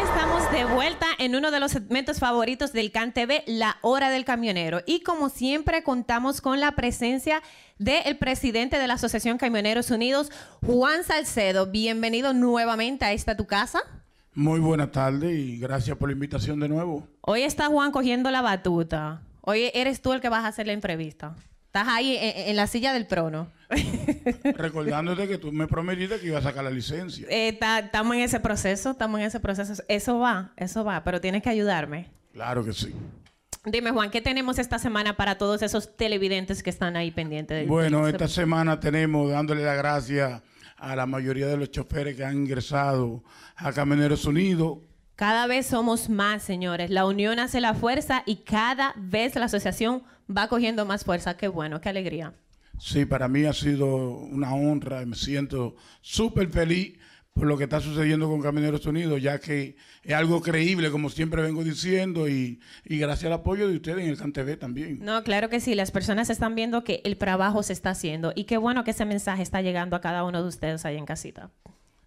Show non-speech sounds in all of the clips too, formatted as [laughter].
estamos de vuelta en uno de los segmentos favoritos del CAN TV, La Hora del Camionero. Y como siempre, contamos con la presencia del presidente de la Asociación Camioneros Unidos, Juan Salcedo. Bienvenido nuevamente a esta tu casa. Muy buena tarde y gracias por la invitación de nuevo. Hoy está Juan cogiendo la batuta. Hoy eres tú el que vas a hacer la entrevista. Estás ahí en, la silla del prono. [laughs] Recordándote que tú me prometiste que iba a sacar la licencia. Eh, estamos en ese proceso, estamos en ese proceso. Eso va, eso va, pero tienes que ayudarme. Claro que sí. Dime, Juan, ¿qué tenemos esta semana para todos esos televidentes que están ahí pendientes? De bueno, esta semana tenemos, dándole la gracia a la mayoría de los choferes que han ingresado a Camineros Unidos, cada vez somos más, señores. La unión hace la fuerza y cada vez la asociación va cogiendo más fuerza. Qué bueno, qué alegría. Sí, para mí ha sido una honra, me siento súper feliz por lo que está sucediendo con Camineros Unidos, ya que es algo creíble, como siempre vengo diciendo, y, gracias al apoyo de ustedes en el TV también. No, claro que sí, las personas están viendo que el trabajo se está haciendo y qué bueno que ese mensaje está llegando a cada uno de ustedes ahí en casita.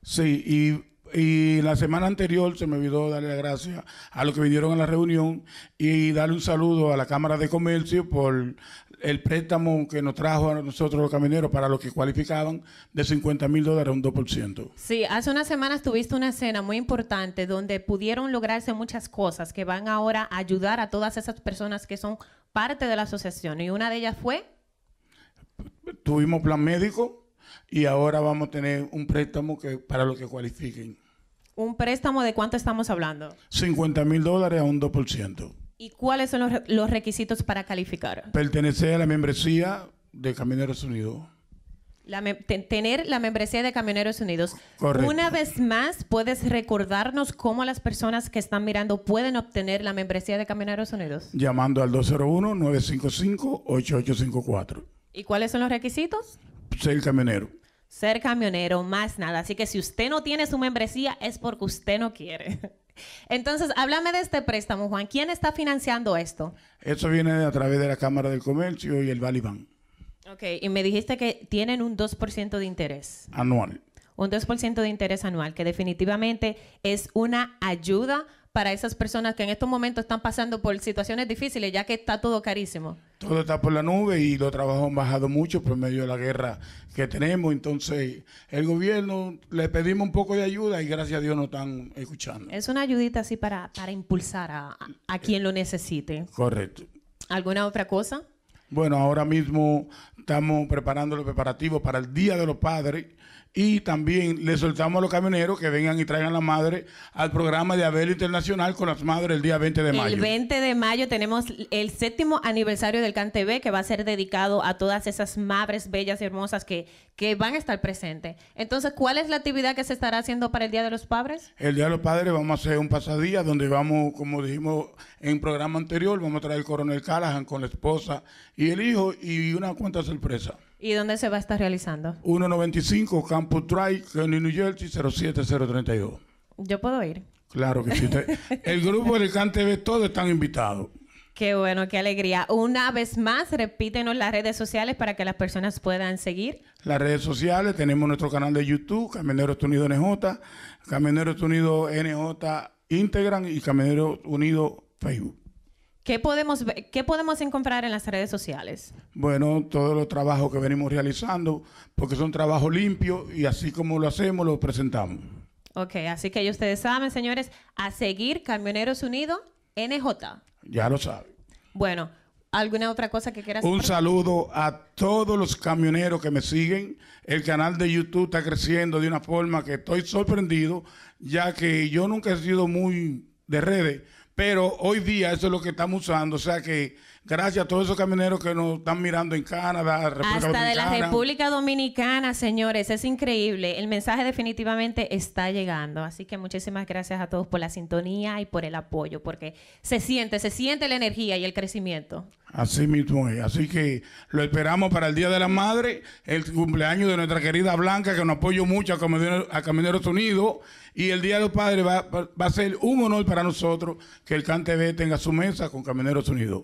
Sí, y y la semana anterior se me olvidó darle las gracias a los que vinieron a la reunión y darle un saludo a la Cámara de Comercio por el préstamo que nos trajo a nosotros los camineros para los que cualificaban de 50 mil dólares a un 2%. Sí, hace unas semanas tuviste una escena muy importante donde pudieron lograrse muchas cosas que van ahora a ayudar a todas esas personas que son parte de la asociación. Y una de ellas fue... Tuvimos plan médico y ahora vamos a tener un préstamo que para los que cualifiquen. ¿Un préstamo de cuánto estamos hablando? 50 mil dólares a un 2%. ¿Y cuáles son los, requisitos para calificar? Pertenecer a la membresía de Camioneros Unidos. tener la membresía de Camioneros Unidos. Correcto. Una vez más, ¿puedes recordarnos cómo las personas que están mirando pueden obtener la membresía de Camioneros Unidos? Llamando al 201-955-8854. ¿Y cuáles son los requisitos? Ser camionero. Ser camionero, más nada. Así que si usted no tiene su membresía es porque usted no quiere. [laughs] Entonces, háblame de este préstamo, Juan. ¿Quién está financiando esto? Eso viene a través de la Cámara del Comercio y el Valibán. Ok, y me dijiste que tienen un 2% de interés. Anual. Un 2% de interés anual, que definitivamente es una ayuda para esas personas que en estos momentos están pasando por situaciones difíciles, ya que está todo carísimo? Todo está por la nube y los trabajos han bajado mucho por medio de la guerra que tenemos. Entonces, el gobierno le pedimos un poco de ayuda y gracias a Dios nos están escuchando. Es una ayudita así para, impulsar a quien lo necesite. Correcto. ¿Alguna otra cosa? Bueno, ahora mismo estamos preparando los preparativos para el Día de los Padres y también le soltamos a los camioneros que vengan y traigan a la madre al programa de Abel Internacional con las madres el día 20 de mayo. El 20 de mayo tenemos el séptimo aniversario del TV que va a ser dedicado a todas esas madres bellas y hermosas que, que van a estar presentes. Entonces, ¿cuál es la actividad que se estará haciendo para el Día de los Padres? El Día de los Padres vamos a hacer un pasadía donde vamos, como dijimos en programa anterior, vamos a traer el coronel Callahan con la esposa y el hijo y una cuanta sorpresa. ¿Y dónde se va a estar realizando? 195 Campus Drive, New Jersey 07032. Yo puedo ir. Claro que sí. [laughs] el grupo de ve todos están invitados. Qué bueno, qué alegría. Una vez más, repítenos las redes sociales para que las personas puedan seguir. Las redes sociales, tenemos nuestro canal de YouTube, Camineros Unidos NJ, Camioneros Unidos NJ Instagram y Camineros Unidos Facebook. ¿Qué podemos, ¿Qué podemos encontrar en las redes sociales? Bueno, todos los trabajos que venimos realizando, porque son trabajos limpios y así como lo hacemos, lo presentamos. Ok, así que ya ustedes saben, señores, a seguir Camioneros Unidos NJ. Ya lo saben. Bueno, ¿alguna otra cosa que quieras Un saludo a todos los camioneros que me siguen. El canal de YouTube está creciendo de una forma que estoy sorprendido, ya que yo nunca he sido muy de redes pero hoy día eso es lo que estamos usando. O sea que gracias a todos esos camioneros que nos están mirando en Canadá, República Hasta de la República Dominicana, señores. Es increíble. El mensaje definitivamente está llegando. Así que muchísimas gracias a todos por la sintonía y por el apoyo, porque se siente, se siente la energía y el crecimiento. Así mismo es. Así que lo esperamos para el Día de la Madre, el cumpleaños de nuestra querida Blanca, que nos apoyó mucho a, Camineros Unidos. Y el Día de los Padres va, a ser un honor para nosotros que el TV tenga su mesa con Camineros Unidos.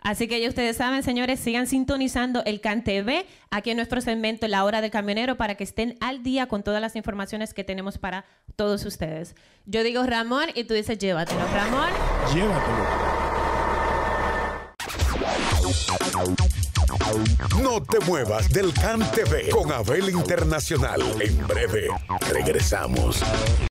Así que ya ustedes saben, señores, sigan sintonizando el TV aquí en nuestro segmento La Hora del Camionero para que estén al día con todas las informaciones que tenemos para todos ustedes. Yo digo Ramón y tú dices llévatelo. Ramón. Llévatelo. No te muevas del CAN TV con Abel Internacional. En breve, regresamos.